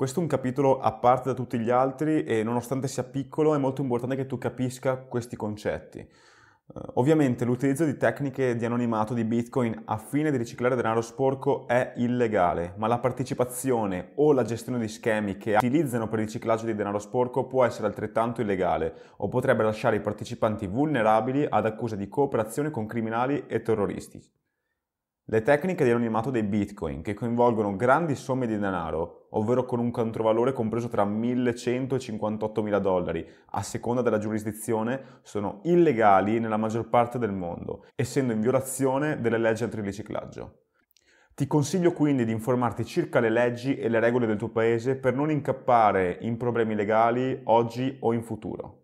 Questo è un capitolo a parte da tutti gli altri e nonostante sia piccolo è molto importante che tu capisca questi concetti. Eh, ovviamente l'utilizzo di tecniche di anonimato di Bitcoin a fine di riciclare denaro sporco è illegale, ma la partecipazione o la gestione di schemi che utilizzano per il riciclaggio di denaro sporco può essere altrettanto illegale o potrebbe lasciare i partecipanti vulnerabili ad accuse di cooperazione con criminali e terroristi. Le tecniche di anonimato dei bitcoin, che coinvolgono grandi somme di denaro, ovvero con un controvalore compreso tra 1.100 e 58.000 dollari, a seconda della giurisdizione, sono illegali nella maggior parte del mondo, essendo in violazione delle leggi antiriciclaggio. Ti consiglio quindi di informarti circa le leggi e le regole del tuo paese per non incappare in problemi legali oggi o in futuro.